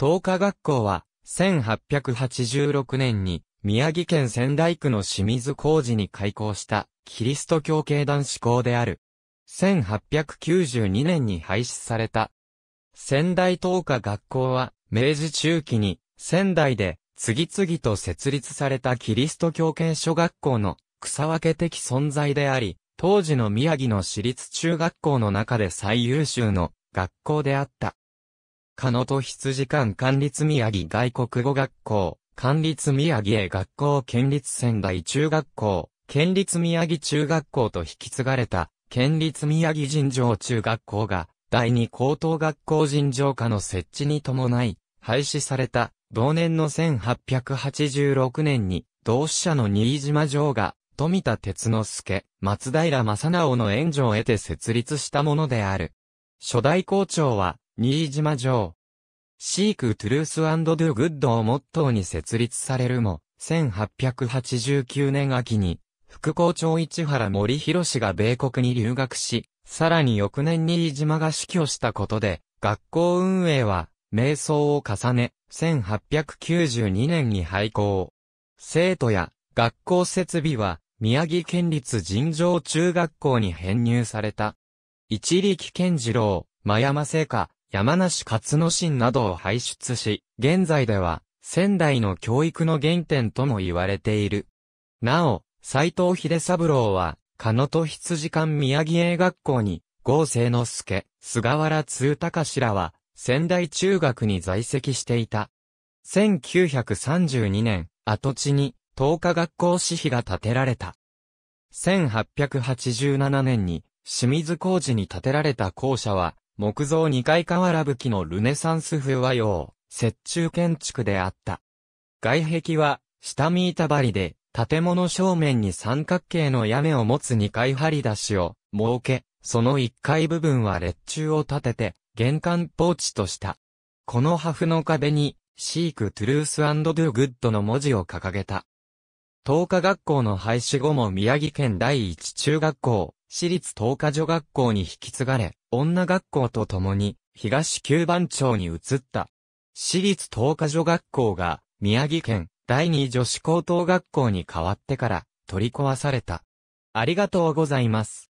東華学校は、1886年に、宮城県仙台区の清水工事に開校した、キリスト教系男子校である。1892年に廃止された。仙台東華学校は、明治中期に、仙台で、次々と設立されたキリスト教系諸学校の草分け的存在であり、当時の宮城の私立中学校の中で最優秀の学校であった。加野と羊館管立宮城外国語学校、管立宮城へ学校県立仙台中学校、県立宮城中学校と引き継がれた、県立宮城尋常中学校が、第二高等学校尋常科の設置に伴い、廃止された、同年の1886年に、同志社の新島城が、富田哲之助、松平正直の援助を得て設立したものである。初代校長は、新島城。シーク・トゥルース・アンド・ドゥ・グッドをモットーに設立されるも、1889年秋に、副校長市原森博氏が米国に留学し、さらに翌年新島が死去したことで、学校運営は、瞑想を重ね、1892年に廃校。生徒や学校設備は、宮城県立尋常中学校に編入された。一力健次郎、真山聖華、山梨勝野進などを輩出し、現在では、仙台の教育の原点とも言われている。なお、斎藤秀三郎は、鹿野と羊館宮城英学校に、合成之助、菅原通隆らは、仙台中学に在籍していた。1932年、跡地に、東華学校私費が建てられた。1887年に、清水工事に建てられた校舎は、木造二階瓦吹きのルネサンス風和洋、折衷建築であった。外壁は、下見板張りで、建物正面に三角形の屋根を持つ二階張り出しを設け、その一階部分は列柱を立てて、玄関ポーチとした。この破風の壁に、シーク・トゥルース・アンド・ドゥ・グッドの文字を掲げた。東華学校の廃止後も宮城県第一中学校、私立東華女学校に引き継がれ、女学校と共に東九番町に移った。私立東華女学校が宮城県第二女子高等学校に変わってから取り壊された。ありがとうございます。